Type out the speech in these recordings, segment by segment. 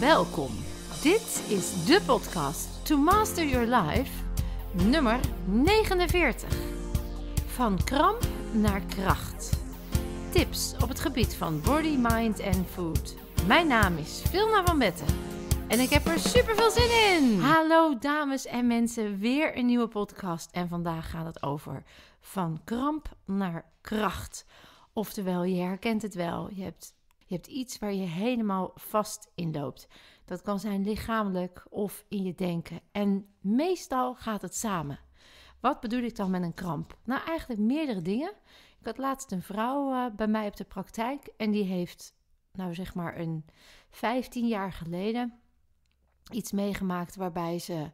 Welkom. Dit is de podcast To Master Your Life, nummer 49. Van kramp naar kracht. Tips op het gebied van body, mind en food. Mijn naam is Vilna van Betten en ik heb er super veel zin in. Hallo dames en mensen, weer een nieuwe podcast en vandaag gaat het over van kramp naar kracht. Oftewel, je herkent het wel. Je hebt je hebt iets waar je helemaal vast in loopt. Dat kan zijn lichamelijk of in je denken. En meestal gaat het samen. Wat bedoel ik dan met een kramp? Nou, eigenlijk meerdere dingen. Ik had laatst een vrouw eh, bij mij op de praktijk en die heeft, nou zeg maar, een 15 jaar geleden iets meegemaakt waarbij ze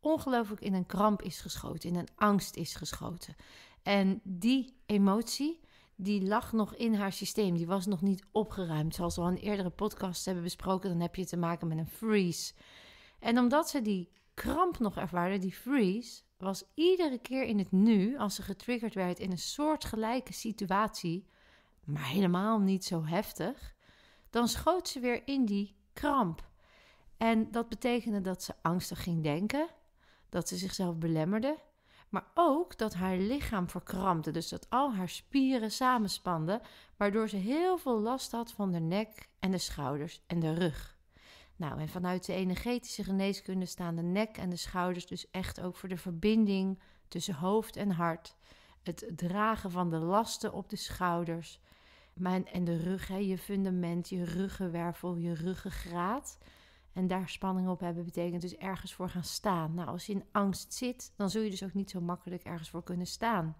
ongelooflijk in een kramp is geschoten, in een angst is geschoten. En die emotie, die lag nog in haar systeem. Die was nog niet opgeruimd. Zoals we al in eerdere podcasts hebben besproken, dan heb je te maken met een freeze. En omdat ze die kramp nog ervaarde, die freeze, was iedere keer in het nu, als ze getriggerd werd in een soortgelijke situatie, maar helemaal niet zo heftig, dan schoot ze weer in die kramp. En dat betekende dat ze angstig ging denken, dat ze zichzelf belemmerde, maar ook dat haar lichaam verkrampte, dus dat al haar spieren samenspanden, waardoor ze heel veel last had van de nek en de schouders en de rug. Nou, en vanuit de energetische geneeskunde staan de nek en de schouders dus echt ook voor de verbinding tussen hoofd en hart. Het dragen van de lasten op de schouders. En de rug, hè, je fundament, je ruggenwervel, je ruggengraat. En daar spanning op hebben betekent dus ergens voor gaan staan. Nou, als je in angst zit, dan zul je dus ook niet zo makkelijk ergens voor kunnen staan.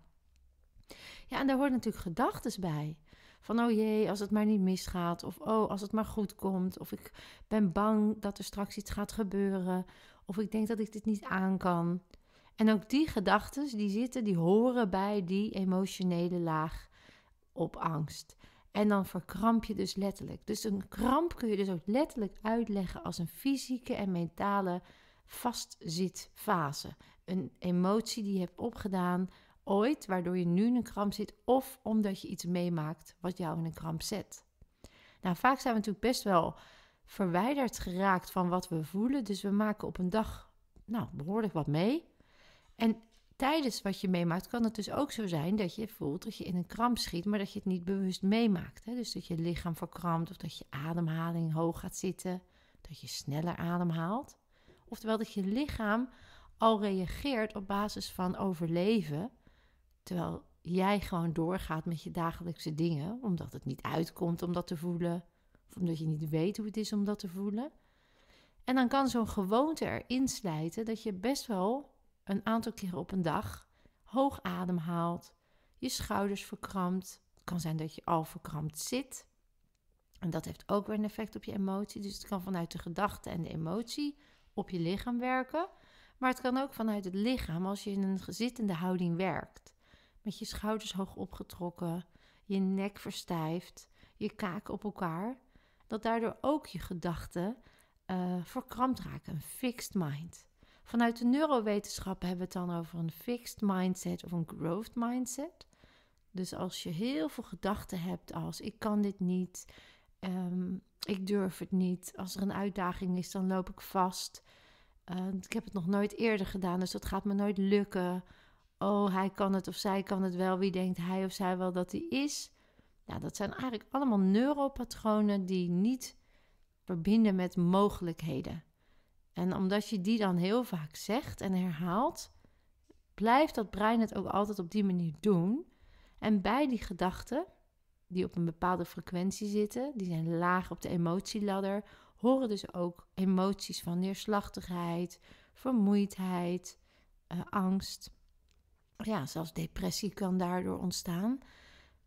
Ja, en daar hoort natuurlijk gedachten bij. Van oh jee, als het maar niet misgaat. Of oh, als het maar goed komt. Of ik ben bang dat er straks iets gaat gebeuren. Of ik denk dat ik dit niet aan kan. En ook die gedachten die zitten, die horen bij die emotionele laag op angst. En dan verkramp je dus letterlijk. Dus een kramp kun je dus ook letterlijk uitleggen als een fysieke en mentale vastzitfase. Een emotie die je hebt opgedaan ooit, waardoor je nu in een kramp zit, of omdat je iets meemaakt wat jou in een kramp zet. Nou, vaak zijn we natuurlijk best wel verwijderd geraakt van wat we voelen, dus we maken op een dag nou, behoorlijk wat mee. En tijdens wat je meemaakt, kan het dus ook zo zijn dat je voelt dat je in een kramp schiet, maar dat je het niet bewust meemaakt. Hè? Dus dat je lichaam verkrampt of dat je ademhaling hoog gaat zitten, dat je sneller ademhaalt. Oftewel dat je lichaam al reageert op basis van overleven, terwijl jij gewoon doorgaat met je dagelijkse dingen, omdat het niet uitkomt om dat te voelen, of omdat je niet weet hoe het is om dat te voelen. En dan kan zo'n gewoonte erin slijten dat je best wel een aantal keren op een dag hoog adem haalt, je schouders verkrampt. Het kan zijn dat je al verkrampt zit. En dat heeft ook weer een effect op je emotie. Dus het kan vanuit de gedachte en de emotie op je lichaam werken. Maar het kan ook vanuit het lichaam als je in een gezittende houding werkt. Met je schouders hoog opgetrokken, je nek verstijft, je kaak op elkaar. Dat daardoor ook je gedachten uh, verkrampt raken, een fixed mind. Vanuit de neurowetenschap hebben we het dan over een fixed mindset of een growth mindset. Dus als je heel veel gedachten hebt als ik kan dit niet, ehm, ik durf het niet. Als er een uitdaging is, dan loop ik vast. Eh, ik heb het nog nooit eerder gedaan, dus dat gaat me nooit lukken. Oh, hij kan het of zij kan het wel. Wie denkt hij of zij wel dat hij is? Nou, dat zijn eigenlijk allemaal neuropatronen die niet verbinden met mogelijkheden. En omdat je die dan heel vaak zegt en herhaalt, blijft dat brein het ook altijd op die manier doen. En bij die gedachten, die op een bepaalde frequentie zitten, die zijn laag op de emotieladder, horen dus ook emoties van neerslachtigheid, vermoeidheid, eh, angst. Ja, zelfs depressie kan daardoor ontstaan.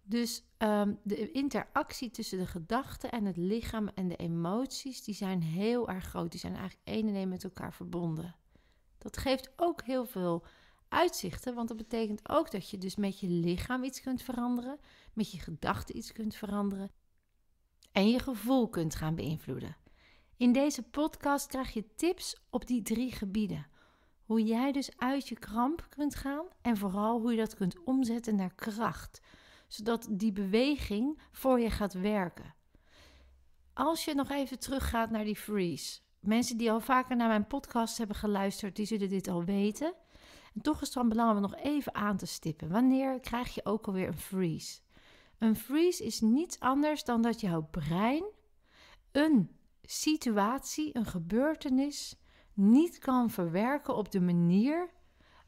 Dus ehm, de interactie tussen de gedachten en het lichaam en de emoties, die zijn heel erg groot. Die zijn eigenlijk één en één met elkaar verbonden. Dat geeft ook heel veel uitzichten, want dat betekent ook dat je dus met je lichaam iets kunt veranderen, met je gedachten iets kunt veranderen en je gevoel kunt gaan beïnvloeden. In deze podcast krijg je tips op die drie gebieden. Hoe jij dus uit je kramp kunt gaan en vooral hoe je dat kunt omzetten naar kracht zodat die beweging voor je gaat werken. Als je nog even teruggaat naar die freeze. Mensen die al vaker naar mijn podcast hebben geluisterd, die zullen dit al weten. En toch is het van belang om nog even aan te stippen. Wanneer krijg je ook alweer een freeze? Een freeze is niets anders dan dat jouw brein een situatie, een gebeurtenis, niet kan verwerken op de manier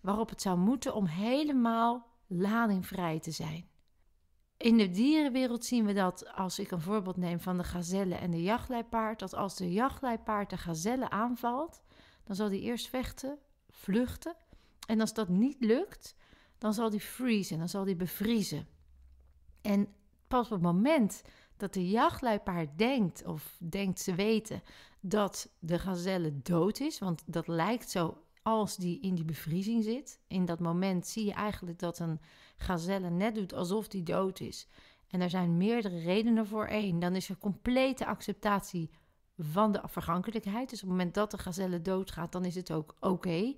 waarop het zou moeten om helemaal ladingvrij te zijn. In de dierenwereld zien we dat, als ik een voorbeeld neem van de gazelle en de jachtlijpaard, dat als de jachtlijpaard de gazelle aanvalt, dan zal die eerst vechten, vluchten. En als dat niet lukt, dan zal die freezen, dan zal die bevriezen. En pas op het moment dat de jachtlijpaard denkt, of denkt ze weten, dat de gazelle dood is, want dat lijkt zo als die in die bevriezing zit. In dat moment zie je eigenlijk dat een gazelle net doet alsof die dood is. En daar zijn meerdere redenen voor. Eén, dan is er complete acceptatie van de vergankelijkheid. Dus op het moment dat de gazelle doodgaat, dan is het ook oké.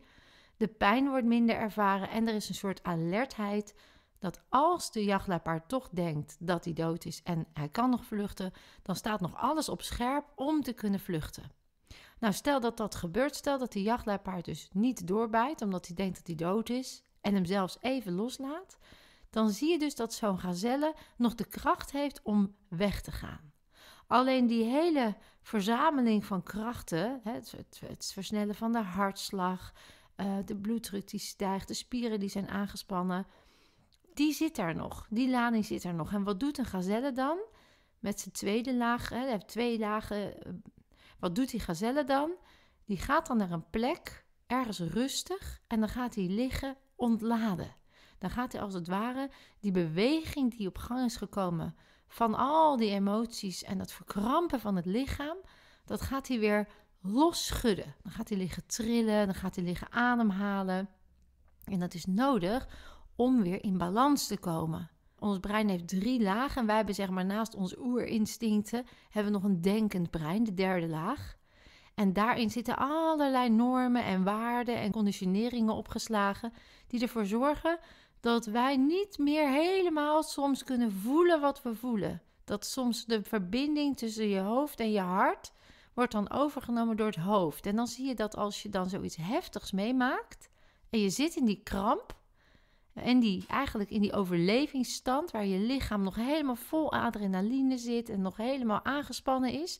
De pijn wordt minder ervaren en er is een soort alertheid dat als de jachtlapaard toch denkt dat hij dood is en hij kan nog vluchten, dan staat nog alles op scherp om te kunnen vluchten. Nou, stel dat dat gebeurt, stel dat die jachtluipaard dus niet doorbijt, omdat hij denkt dat hij dood is, en hem zelfs even loslaat, dan zie je dus dat zo'n gazelle nog de kracht heeft om weg te gaan. Alleen die hele verzameling van krachten, het, versnellen van de hartslag, eh, de bloeddruk die stijgt, de spieren die zijn aangespannen, die zit daar nog. Die lading zit daar nog. En wat doet een gazelle dan? Met zijn tweede laag, hij heeft twee lagen eh, wat doet die gazelle dan? Die gaat dan naar een plek, ergens rustig, en dan gaat hij liggen ontladen. Dan gaat hij als het ware die beweging die op gang is gekomen van al die emoties en dat verkrampen van het lichaam, dat gaat hij weer losschudden. Dan gaat hij liggen trillen, dan gaat hij liggen ademhalen. En dat is nodig om weer in balans te komen. Ons brein heeft drie lagen en wij hebben zeg maar naast onze oerinstincten hebben we nog een denkend brein, de derde laag. En daarin zitten allerlei normen en waarden en conditioneringen opgeslagen die ervoor zorgen dat wij niet meer helemaal soms kunnen voelen wat we voelen. Dat soms de verbinding tussen je hoofd en je hart wordt dan overgenomen door het hoofd. En dan zie je dat als je dan zoiets heftigs meemaakt en je zit in die kramp, en die eigenlijk in die overlevingsstand, waar je lichaam nog helemaal vol adrenaline zit en nog helemaal aangespannen is,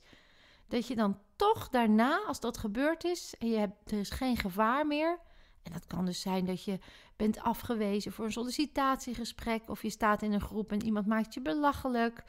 dat je dan toch daarna, als dat gebeurd is en je hebt, er is geen gevaar meer. En dat kan dus zijn dat je bent afgewezen voor een sollicitatiegesprek, of je staat in een groep en iemand maakt je belachelijk,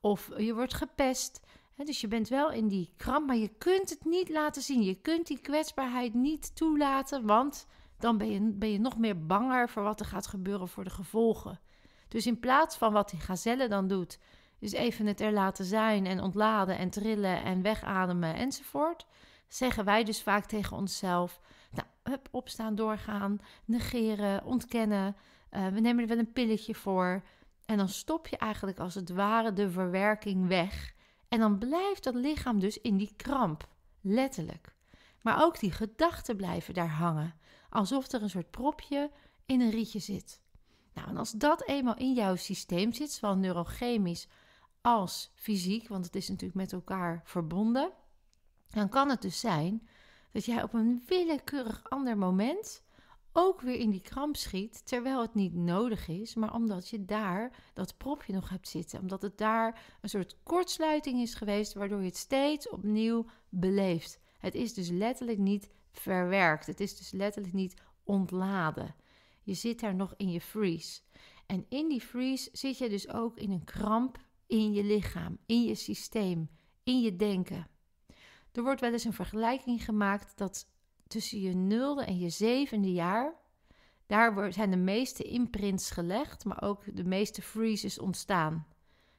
of je wordt gepest. dus je bent wel in die kramp, maar je kunt het niet laten zien. Je kunt die kwetsbaarheid niet toelaten, want dan ben je, ben je nog meer banger voor wat er gaat gebeuren voor de gevolgen. Dus in plaats van wat die gazelle dan doet, dus even het er laten zijn en ontladen en trillen en wegademen enzovoort, zeggen wij dus vaak tegen onszelf: Nou, hup, opstaan, doorgaan, negeren, ontkennen. Eh, we nemen er wel een pilletje voor. En dan stop je eigenlijk als het ware de verwerking weg. En dan blijft dat lichaam dus in die kramp, letterlijk. Maar ook die gedachten blijven daar hangen alsof er een soort propje in een rietje zit. Nou, en als dat eenmaal in jouw systeem zit, zowel neurochemisch als fysiek, want het is natuurlijk met elkaar verbonden, dan kan het dus zijn dat jij op een willekeurig ander moment ook weer in die kramp schiet, terwijl het niet nodig is, maar omdat je daar dat propje nog hebt zitten, omdat het daar een soort kortsluiting is geweest, waardoor je het steeds opnieuw beleeft. Het is dus letterlijk niet verwerkt. Het is dus letterlijk niet ontladen. Je zit daar nog in je freeze. En in die freeze zit je dus ook in een kramp in je lichaam, in je systeem, in je denken. Er wordt wel eens een vergelijking gemaakt dat tussen je nulde en je zevende jaar, daar zijn de meeste imprints gelegd, maar ook de meeste freezes ontstaan.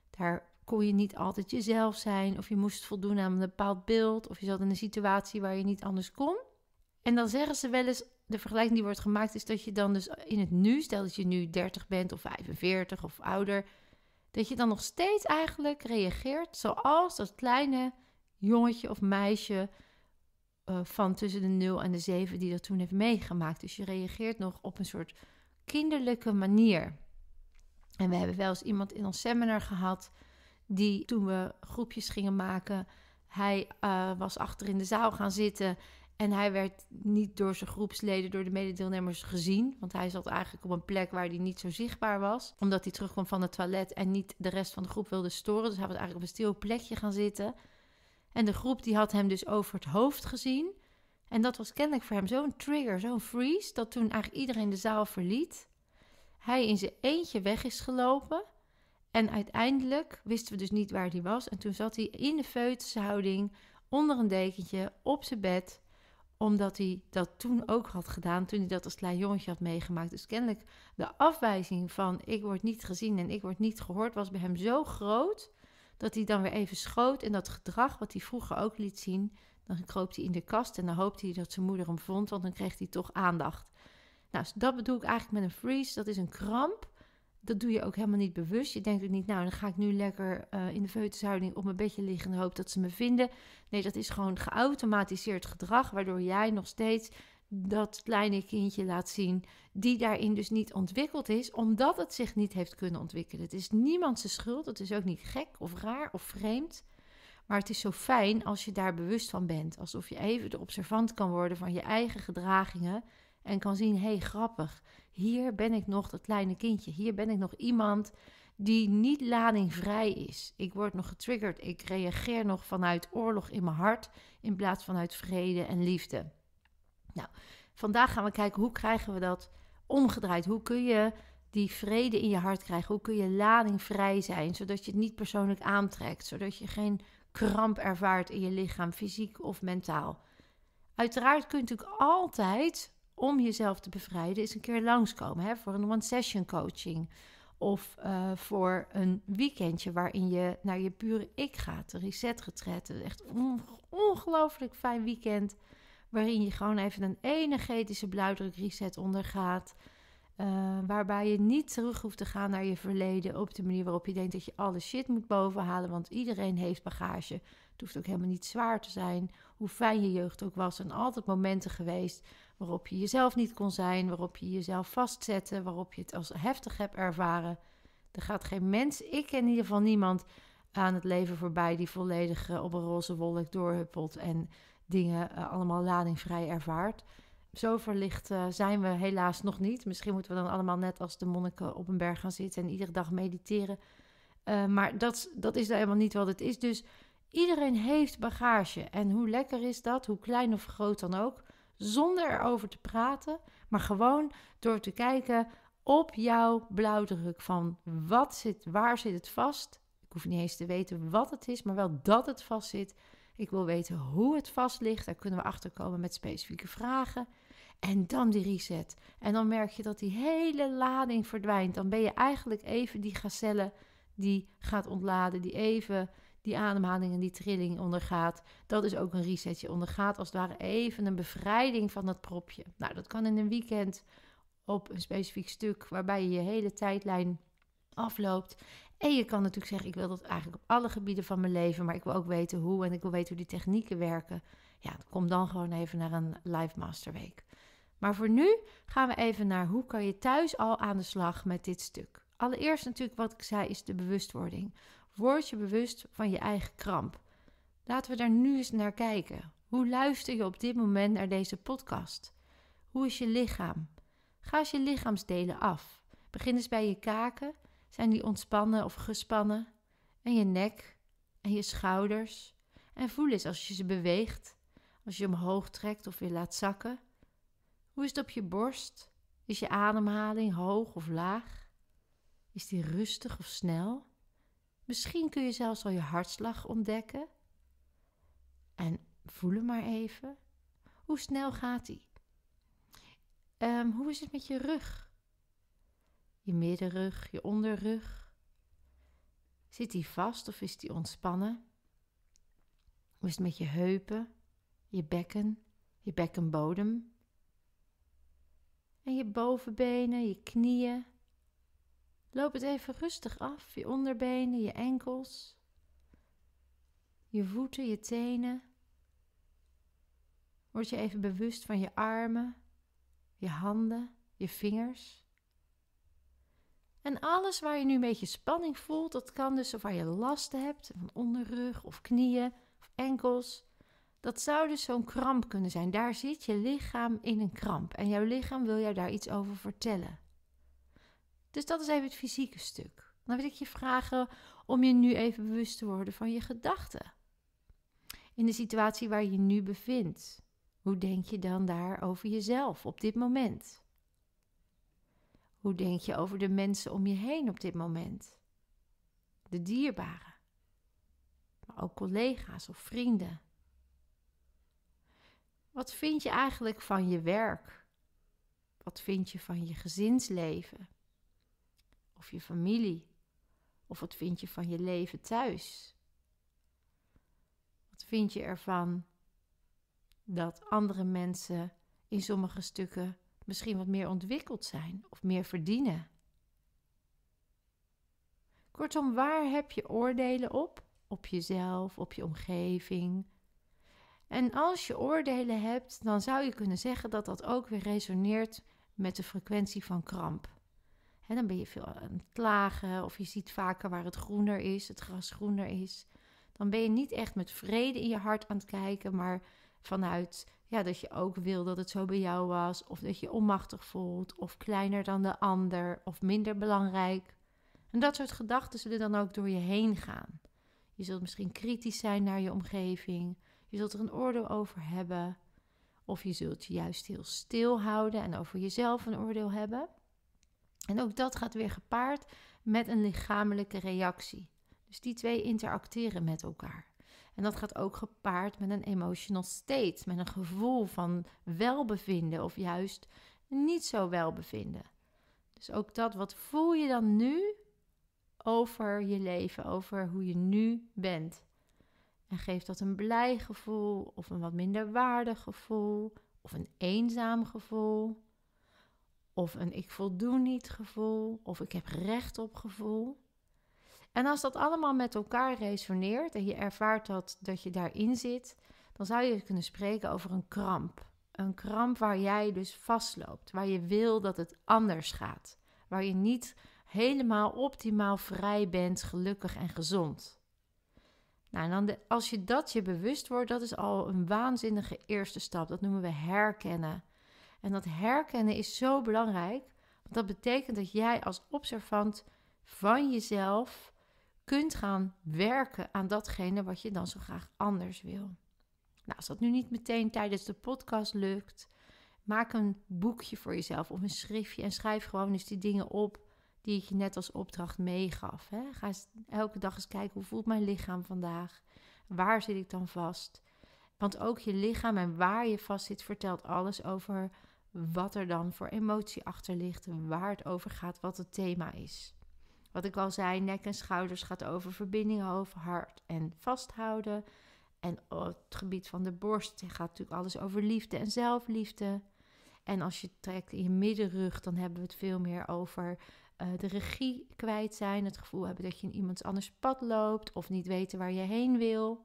Daar kon je niet altijd jezelf zijn, of je moest voldoen aan een bepaald beeld, of je zat in een situatie waar je niet anders kon. En dan zeggen ze wel eens, de vergelijking die wordt gemaakt is dat je dan dus in het nu, stel dat je nu 30 bent of 45 of ouder, dat je dan nog steeds eigenlijk reageert zoals dat kleine jongetje of meisje eh, van tussen de 0 en de 7 die dat toen heeft meegemaakt. Dus je reageert nog op een soort kinderlijke manier. En we hebben wel eens iemand in ons seminar gehad die toen we groepjes gingen maken, hij eh, was achter in de zaal gaan zitten en hij werd niet door zijn groepsleden, door de mededeelnemers gezien. Want hij zat eigenlijk op een plek waar hij niet zo zichtbaar was. Omdat hij terugkwam van het toilet en niet de rest van de groep wilde storen. Dus hij was eigenlijk op een stil plekje gaan zitten. En de groep die had hem dus over het hoofd gezien. En dat was kennelijk voor hem zo'n trigger, zo'n freeze. Dat toen eigenlijk iedereen de zaal verliet. Hij in zijn eentje weg is gelopen. En uiteindelijk wisten we dus niet waar hij was. En toen zat hij in de houding, onder een dekentje op zijn bed omdat hij dat toen ook had gedaan, toen hij dat als klein jongetje had meegemaakt. Dus kennelijk de afwijzing van ik word niet gezien en ik word niet gehoord was bij hem zo groot. Dat hij dan weer even schoot en dat gedrag wat hij vroeger ook liet zien. Dan kroop hij in de kast en dan hoopte hij dat zijn moeder hem vond, want dan kreeg hij toch aandacht. Nou, dus dat bedoel ik eigenlijk met een freeze. Dat is een kramp dat doe je ook helemaal niet bewust. Je denkt ook niet, nou, dan ga ik nu lekker eh, in de feutushouding op mijn bedje liggen en hoop dat ze me vinden. Nee, dat is gewoon geautomatiseerd gedrag, waardoor jij nog steeds dat kleine kindje laat zien, die daarin dus niet ontwikkeld is, omdat het zich niet heeft kunnen ontwikkelen. Het is niemand zijn schuld, het is ook niet gek of raar of vreemd. Maar het is zo fijn als je daar bewust van bent, alsof je even de observant kan worden van je eigen gedragingen en kan zien: hé, hey, grappig, hier ben ik nog dat kleine kindje. Hier ben ik nog iemand die niet ladingvrij is. Ik word nog getriggerd. Ik reageer nog vanuit oorlog in mijn hart in plaats vanuit vrede en liefde. Nou, vandaag gaan we kijken hoe krijgen we dat omgedraaid? Hoe kun je die vrede in je hart krijgen? Hoe kun je ladingvrij zijn zodat je het niet persoonlijk aantrekt, zodat je geen kramp ervaart in je lichaam, fysiek of mentaal? Uiteraard kun je natuurlijk altijd om jezelf te bevrijden, is een keer langskomen hè, voor een one-session coaching. Of eh, voor een weekendje waarin je naar je pure ik gaat, de reset is Echt een ongelooflijk fijn weekend. Waarin je gewoon even een energetische blauwdruk reset ondergaat. Eh, waarbij je niet terug hoeft te gaan naar je verleden op de manier waarop je denkt dat je alle shit moet bovenhalen. Want iedereen heeft bagage. Het hoeft ook helemaal niet zwaar te zijn. Hoe fijn je jeugd ook was. er zijn altijd momenten geweest waarop je jezelf niet kon zijn, waarop je jezelf vastzette, waarop je het als heftig hebt ervaren. Er gaat geen mens, ik ken in ieder geval niemand aan het leven voorbij die volledig eh, op een roze wolk doorhuppelt en dingen eh, allemaal ladingvrij ervaart. Zo verlicht eh, zijn we helaas nog niet. Misschien moeten we dan allemaal net als de monniken op een berg gaan zitten en iedere dag mediteren. maar dat, dat is daar nou helemaal niet wat het is. Dus iedereen heeft bagage. En hoe lekker is dat, hoe klein of groot dan ook zonder erover te praten, maar gewoon door te kijken op jouw blauwdruk van wat zit, waar zit het vast. Ik hoef niet eens te weten wat het is, maar wel dat het vast zit. Ik wil weten hoe het vast ligt. Daar kunnen we achter komen met specifieke vragen. En dan die reset. En dan merk je dat die hele lading verdwijnt. Dan ben je eigenlijk even die gazelle die gaat ontladen, die even die ademhaling en die trilling ondergaat, dat is ook een reset. Je ondergaat als het ware even een bevrijding van dat propje. Nou, dat kan in een weekend op een specifiek stuk waarbij je je hele tijdlijn afloopt. En je kan natuurlijk zeggen: Ik wil dat eigenlijk op alle gebieden van mijn leven, maar ik wil ook weten hoe en ik wil weten hoe die technieken werken. Ja, kom dan gewoon even naar een Live Master Week. Maar voor nu gaan we even naar hoe kan je thuis al aan de slag met dit stuk. Allereerst natuurlijk wat ik zei is de bewustwording. Word je bewust van je eigen kramp. Laten we daar nu eens naar kijken. Hoe luister je op dit moment naar deze podcast? Hoe is je lichaam? Ga eens je lichaamsdelen af. Begin eens bij je kaken. Zijn die ontspannen of gespannen? En je nek en je schouders. En voel eens als je ze beweegt, als je omhoog trekt of weer laat zakken. Hoe is het op je borst? Is je ademhaling hoog of laag? Is die rustig of snel? Misschien kun je zelfs al je hartslag ontdekken. En voel hem maar even. Hoe snel gaat hij? Ehm, hoe is het met je rug? Je middenrug, je onderrug? Zit die vast of is die ontspannen? Hoe is het met je heupen, je bekken, je bekkenbodem? En je bovenbenen, je knieën, Loop het even rustig af, je onderbenen, je enkels, je voeten, je tenen. Word je even bewust van je armen, je handen, je vingers. En alles waar je nu een beetje spanning voelt, dat kan dus of waar je last hebt van onderrug of knieën of enkels. Dat zou dus zo'n kramp kunnen zijn. Daar zit je lichaam in een kramp en jouw lichaam wil jou daar iets over vertellen. Dus dat is even het fysieke stuk. Dan wil ik je vragen om je nu even bewust te worden van je gedachten. In de situatie waar je nu bevindt. Hoe denk je dan daar over jezelf op dit moment? Hoe denk je over de mensen om je heen op dit moment? De dierbaren, maar ook collega's of vrienden. Wat vind je eigenlijk van je werk? Wat vind je van je gezinsleven? of je familie? Of wat vind je van je leven thuis? Wat vind je ervan dat andere mensen in sommige stukken misschien wat meer ontwikkeld zijn of meer verdienen? Kortom, waar heb je oordelen op? Op jezelf, op je omgeving. En als je oordelen hebt, dan zou je kunnen zeggen dat dat ook weer resoneert met de frequentie van kramp dan ben je veel aan het klagen of je ziet vaker waar het groener is, het gras groener is. Dan ben je niet echt met vrede in je hart aan het kijken, maar vanuit ja, dat je ook wil dat het zo bij jou was, of dat je onmachtig voelt, of kleiner dan de ander, of minder belangrijk. En dat soort gedachten zullen dan ook door je heen gaan. Je zult misschien kritisch zijn naar je omgeving, je zult er een oordeel over hebben, of je zult je juist heel stil houden en over jezelf een oordeel hebben. En ook dat gaat weer gepaard met een lichamelijke reactie. Dus die twee interacteren met elkaar. En dat gaat ook gepaard met een emotional state, met een gevoel van welbevinden of juist niet zo welbevinden. Dus ook dat, wat voel je dan nu over je leven, over hoe je nu bent? En geeft dat een blij gevoel of een wat minder waardig gevoel of een eenzaam gevoel? of een ik voldoen niet gevoel, of ik heb recht op gevoel. En als dat allemaal met elkaar resoneert en je ervaart dat, dat je daarin zit, dan zou je kunnen spreken over een kramp. Een kramp waar jij dus vastloopt, waar je wil dat het anders gaat, waar je niet helemaal optimaal vrij bent, gelukkig en gezond. Nou, en dan als je dat je bewust wordt, dat is al een waanzinnige eerste stap. Dat noemen we herkennen en dat herkennen is zo belangrijk, want dat betekent dat jij als observant van jezelf kunt gaan werken aan datgene wat je dan zo graag anders wil. Nou, als dat nu niet meteen tijdens de podcast lukt, maak een boekje voor jezelf of een schriftje en schrijf gewoon eens die dingen op die ik je net als opdracht meegaf. Hè. Ga eens elke dag eens kijken hoe voelt mijn lichaam vandaag? Waar zit ik dan vast? Want ook je lichaam en waar je vast zit vertelt alles over wat er dan voor emotie achter ligt, waar het over gaat, wat het thema is. Wat ik al zei, nek en schouders gaat over verbinding hoofd, hart en vasthouden. En het gebied van de borst gaat natuurlijk alles over liefde en zelfliefde. En als je trekt in je middenrug, dan hebben we het veel meer over eh, de regie kwijt zijn. Het gevoel hebben dat je in iemands anders pad loopt of niet weten waar je heen wil.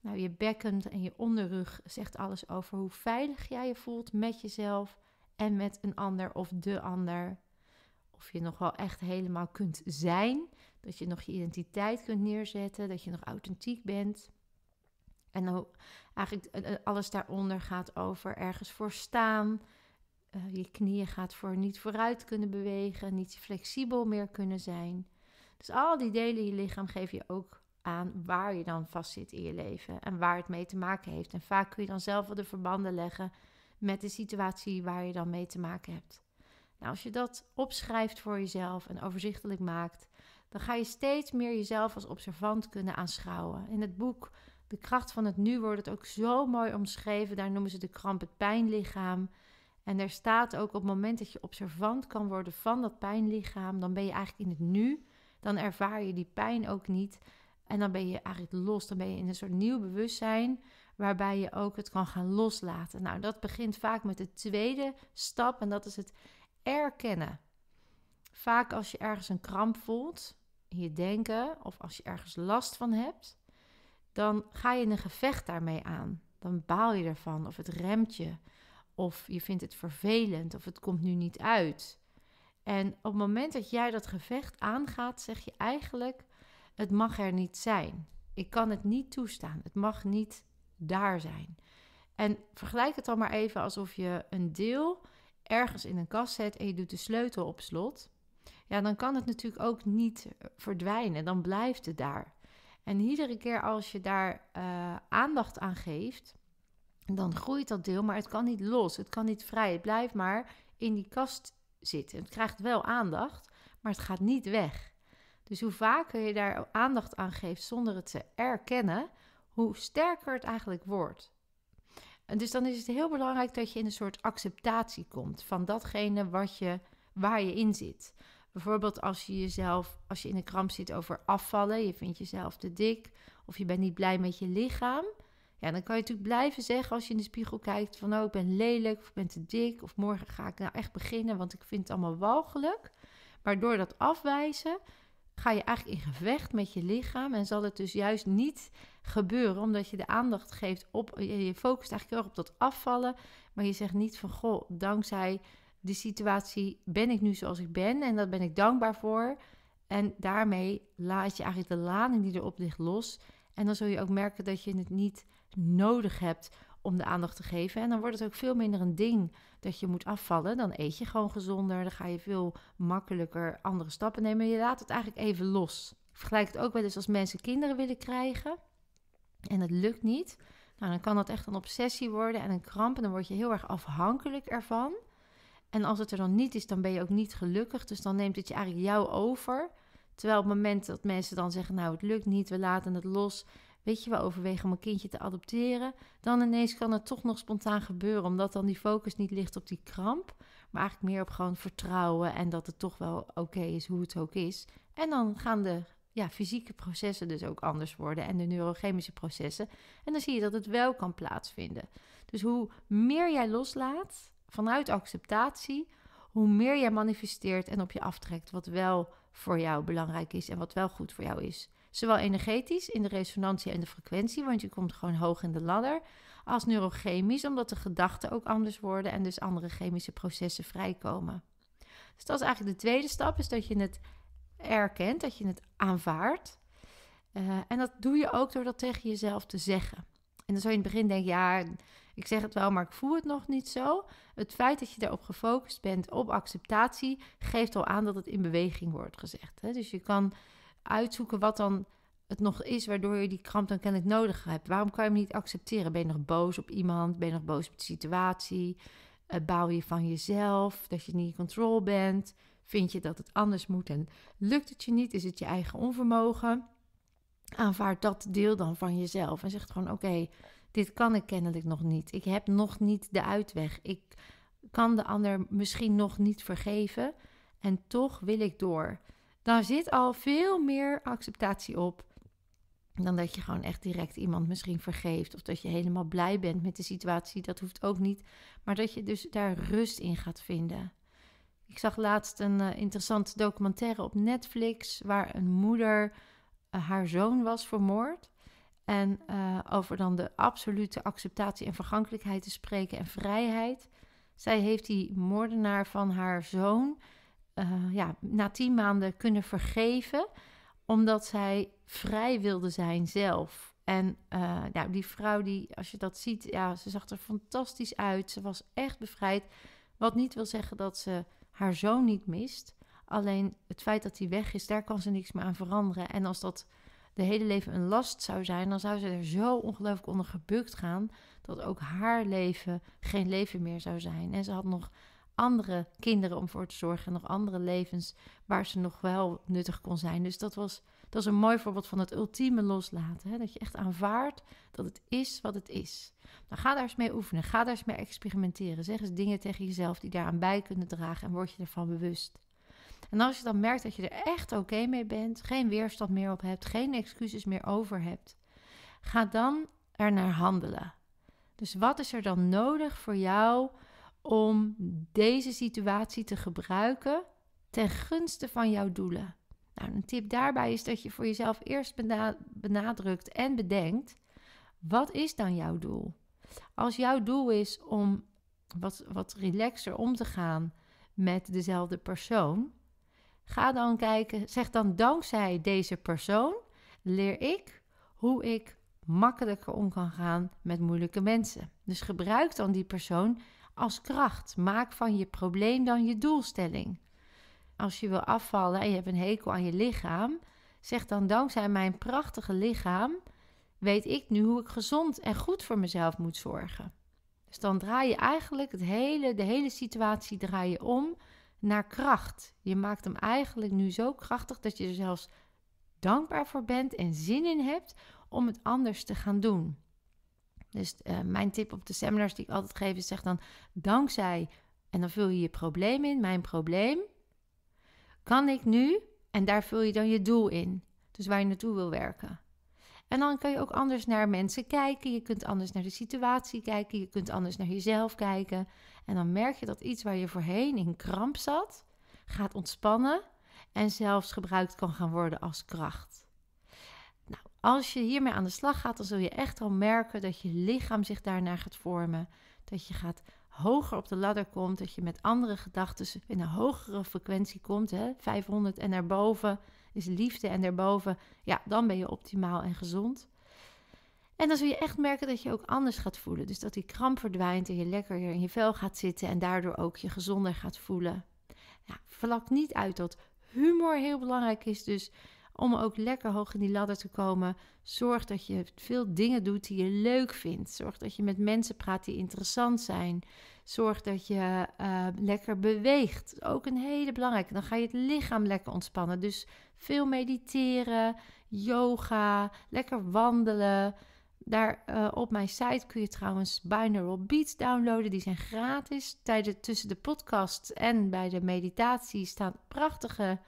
Nou, je bekken en je onderrug zegt alles over hoe veilig jij je voelt met jezelf en met een ander of de ander. Of je nog wel echt helemaal kunt zijn, dat je nog je identiteit kunt neerzetten, dat je nog authentiek bent. En nou, eigenlijk eh, eh, alles daaronder gaat over ergens voor staan. Eh, je knieën gaat voor niet vooruit kunnen bewegen, niet flexibel meer kunnen zijn. Dus al die delen in je lichaam geef je ook aan waar je dan vastzit in je leven en waar het mee te maken heeft. En vaak kun je dan zelf wel de verbanden leggen met de situatie waar je dan mee te maken hebt. Nou, als je dat opschrijft voor jezelf en overzichtelijk maakt, dan ga je steeds meer jezelf als observant kunnen aanschouwen. In het boek De kracht van het nu wordt het ook zo mooi omschreven. Daar noemen ze de kramp het pijnlichaam. En er staat ook op het moment dat je observant kan worden van dat pijnlichaam, dan ben je eigenlijk in het nu. Dan ervaar je die pijn ook niet. En dan ben je eigenlijk los. Dan ben je in een soort nieuw bewustzijn. Waarbij je ook het kan gaan loslaten. Nou, dat begint vaak met de tweede stap. En dat is het erkennen. Vaak als je ergens een kramp voelt in je denken. Of als je ergens last van hebt. Dan ga je een gevecht daarmee aan. Dan baal je ervan. Of het remt je. Of je vindt het vervelend. Of het komt nu niet uit. En op het moment dat jij dat gevecht aangaat, zeg je eigenlijk het mag er niet zijn. Ik kan het niet toestaan. Het mag niet daar zijn. En vergelijk het dan maar even alsof je een deel ergens in een kast zet en je doet de sleutel op slot. Ja, dan kan het natuurlijk ook niet eh, verdwijnen. Dan blijft het daar. En iedere keer als je daar eh, aandacht aan geeft, dan groeit dat deel, maar het kan niet los. Het kan niet vrij. Het blijft maar in die kast zitten. Het krijgt wel aandacht, maar het gaat niet weg. Dus hoe vaker je daar aandacht aan geeft zonder het te erkennen, hoe sterker het eigenlijk wordt. En dus dan is het heel belangrijk dat je in een soort acceptatie komt van datgene wat je, waar je in zit. Bijvoorbeeld als je jezelf, als je in een kramp zit over afvallen, je vindt jezelf te dik of je bent niet blij met je lichaam. Ja, dan kan je natuurlijk blijven zeggen als je in de spiegel kijkt van oh, ik ben lelijk of ik ben te dik of morgen ga ik nou echt beginnen, want ik vind het allemaal walgelijk. Maar door dat afwijzen ga je eigenlijk in gevecht met je lichaam en zal het dus juist niet gebeuren, omdat je de aandacht geeft op, je focust eigenlijk heel erg op dat afvallen, maar je zegt niet van goh, dankzij de situatie ben ik nu zoals ik ben en dat ben ik dankbaar voor. En daarmee laat je eigenlijk de lading die erop ligt los. En dan zul je ook merken dat je het niet nodig hebt om de aandacht te geven. En dan wordt het ook veel minder een ding dat je moet afvallen. Dan eet je gewoon gezonder, dan ga je veel makkelijker andere stappen nemen. Je laat het eigenlijk even los. Ik vergelijk het ook wel eens als mensen kinderen willen krijgen en het lukt niet. Nou, dan kan dat echt een obsessie worden en een kramp en dan word je heel erg afhankelijk ervan. En als het er dan niet is, dan ben je ook niet gelukkig. Dus dan neemt het je eigenlijk jou over. Terwijl op het moment dat mensen dan zeggen, nou het lukt niet, we laten het los, weet je, we overwegen om een kindje te adopteren. Dan ineens kan het toch nog spontaan gebeuren, omdat dan die focus niet ligt op die kramp, maar eigenlijk meer op gewoon vertrouwen en dat het toch wel oké is hoe het ook is. En dan gaan de ja, fysieke processen dus ook anders worden en de neurochemische processen. En dan zie je dat het wel kan plaatsvinden. Dus hoe meer jij loslaat vanuit acceptatie, hoe meer jij manifesteert en op je aftrekt wat wel voor jou belangrijk is en wat wel goed voor jou is. Zowel energetisch in de resonantie en de frequentie, want je komt gewoon hoog in de ladder, als neurochemisch, omdat de gedachten ook anders worden en dus andere chemische processen vrijkomen. Dus dat is eigenlijk de tweede stap, is dat je het erkent, dat je het aanvaardt. Eh, en dat doe je ook door dat tegen jezelf te zeggen. En dan zou je in het begin denken, ja, ik zeg het wel, maar ik voel het nog niet zo. Het feit dat je daarop gefocust bent, op acceptatie, geeft al aan dat het in beweging wordt gezegd. Hè? Dus je kan uitzoeken wat dan het nog is waardoor je die kramp dan kennelijk nodig hebt. Waarom kan je hem niet accepteren? Ben je nog boos op iemand? Ben je nog boos op de situatie? Eh, bouw je van jezelf dat je niet in control bent? Vind je dat het anders moet en lukt het je niet? Is het je eigen onvermogen? Aanvaard dat deel dan van jezelf en zeg gewoon: Oké, dit kan ik kennelijk nog niet. Ik heb nog niet de uitweg. Ik kan de ander misschien nog niet vergeven en toch wil ik door dan zit al veel meer acceptatie op. Dan dat je gewoon echt direct iemand misschien vergeeft. Of dat je helemaal blij bent met de situatie. Dat hoeft ook niet. Maar dat je dus daar rust in gaat vinden. Ik zag laatst een eh, interessante documentaire op Netflix. Waar een moeder eh, haar zoon was vermoord. En eh, over dan de absolute acceptatie en vergankelijkheid te spreken en vrijheid. Zij heeft die moordenaar van haar zoon eh, ja, na tien maanden kunnen vergeven, omdat zij vrij wilde zijn zelf. En eh, nou, die vrouw, die, als je dat ziet, ja, ze zag er fantastisch uit. Ze was echt bevrijd. Wat niet wil zeggen dat ze haar zoon niet mist. Alleen het feit dat hij weg is, daar kan ze niks meer aan veranderen. En als dat de hele leven een last zou zijn, dan zou ze er zo ongelooflijk onder gebukt gaan dat ook haar leven geen leven meer zou zijn. En ze had nog andere kinderen om voor te zorgen en nog andere levens waar ze nog wel nuttig kon zijn. Dus dat was dat is een mooi voorbeeld van het ultieme loslaten. Hè? Dat je echt aanvaardt dat het is wat het is. Nou, ga daar eens mee oefenen. Ga daar eens mee experimenteren. Zeg eens dingen tegen jezelf die daaraan bij kunnen dragen en word je ervan bewust. En als je dan merkt dat je er echt oké mee bent, geen weerstand meer op hebt, geen excuses meer over hebt, ga dan er naar handelen. Dus wat is er dan nodig voor jou om deze situatie te gebruiken ten gunste van jouw doelen. Nou, een tip daarbij is dat je voor jezelf eerst benadrukt en bedenkt: wat is dan jouw doel? Als jouw doel is om wat, wat relaxer om te gaan met dezelfde persoon, ga dan kijken, zeg dan dankzij deze persoon leer ik hoe ik makkelijker om kan gaan met moeilijke mensen. Dus gebruik dan die persoon als kracht. Maak van je probleem dan je doelstelling. Als je wil afvallen en je hebt een hekel aan je lichaam, zeg dan dankzij mijn prachtige lichaam weet ik nu hoe ik gezond en goed voor mezelf moet zorgen. Dus dan draai je eigenlijk het hele, de hele situatie draai je om naar kracht. Je maakt hem eigenlijk nu zo krachtig dat je er zelfs dankbaar voor bent en zin in hebt om het anders te gaan doen. Dus eh, mijn tip op de seminars die ik altijd geef is zeg dan dankzij en dan vul je je probleem in, mijn probleem, kan ik nu en daar vul je dan je doel in. Dus waar je naartoe wil werken. En dan kan je ook anders naar mensen kijken. Je kunt anders naar de situatie kijken. Je kunt anders naar jezelf kijken. En dan merk je dat iets waar je voorheen in kramp zat, gaat ontspannen en zelfs gebruikt kan gaan worden als kracht. Als je hiermee aan de slag gaat, dan zul je echt al merken dat je lichaam zich daarnaar gaat vormen. Dat je gaat hoger op de ladder komt, dat je met andere gedachten in een hogere frequentie komt. Hè? 500 en daarboven is liefde en daarboven, ja, dan ben je optimaal en gezond. En dan zul je echt merken dat je ook anders gaat voelen. Dus dat die kramp verdwijnt en je lekker in je vel gaat zitten en daardoor ook je gezonder gaat voelen. Ja, vlak niet uit dat humor heel belangrijk is. Dus om ook lekker hoog in die ladder te komen. Zorg dat je veel dingen doet die je leuk vindt. Zorg dat je met mensen praat die interessant zijn. Zorg dat je eh, lekker beweegt. Ook een hele belangrijke. Dan ga je het lichaam lekker ontspannen. Dus veel mediteren, yoga, lekker wandelen. Daar eh, op mijn site kun je trouwens binaural beats downloaden. Die zijn gratis. Tijdens tussen de podcast en bij de meditatie staan prachtige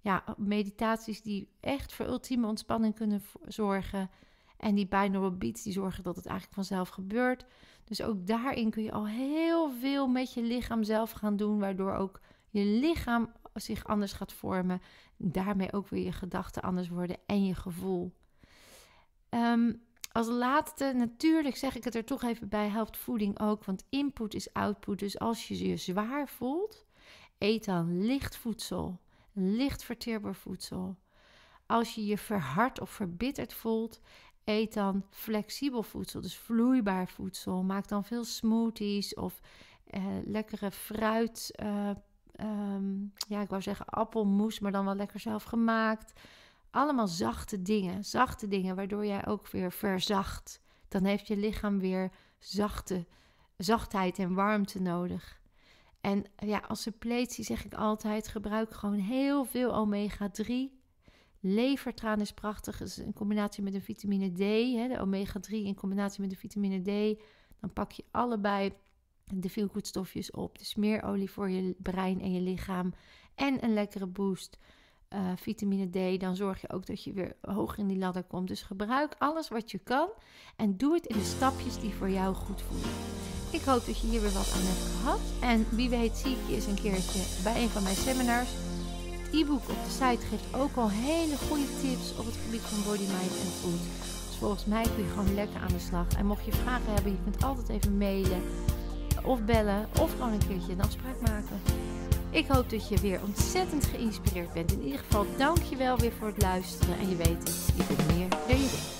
ja, eh, meditaties die echt voor ultieme ontspanning kunnen zorgen. En die binaural beats die zorgen dat het eigenlijk vanzelf gebeurt. Dus ook daarin kun je al heel veel met je lichaam zelf gaan doen, waardoor ook je lichaam zich anders gaat vormen. Daarmee ook weer je gedachten anders worden en je gevoel. Ehm, als laatste, natuurlijk zeg ik het er toch even bij, helpt voeding ook, want input is output. Dus als je je zwaar voelt, eet dan licht voedsel licht verteerbaar voedsel. Als je je verhard of verbitterd voelt, eet dan flexibel voedsel, dus vloeibaar voedsel. Maak dan veel smoothies of eh, lekkere fruit. Eh, ehm, ja, ik wou zeggen appelmoes, maar dan wel lekker zelf gemaakt. Allemaal zachte dingen, zachte dingen, waardoor jij ook weer verzacht. Dan heeft je lichaam weer zachte, zachtheid en warmte nodig. En ja, als suppletie zeg ik altijd: gebruik gewoon heel veel omega-3. Levertraan is prachtig, is in combinatie met een vitamine D. Hè, de omega-3 in combinatie met de vitamine D. Dan pak je allebei de veelgoedstofjes op. Dus meer olie voor je brein en je lichaam. En een lekkere boost. Eh, vitamine D, dan zorg je ook dat je weer hoger in die ladder komt. Dus gebruik alles wat je kan en doe het in de stapjes die voor jou goed voelen. Ik hoop dat je hier weer wat aan hebt gehad. En wie weet zie ik je eens een keertje bij een van mijn seminars. Het e-book op de site geeft ook al hele goede tips op het gebied van body, mind en food. Dus volgens mij kun je gewoon lekker aan de slag. En mocht je vragen hebben, je kunt altijd even mailen of bellen of gewoon een keertje een afspraak maken. Ik hoop dat je weer ontzettend geïnspireerd bent. In ieder geval dank je wel weer voor het luisteren. En je weet het, je kunt meer dan je denkt.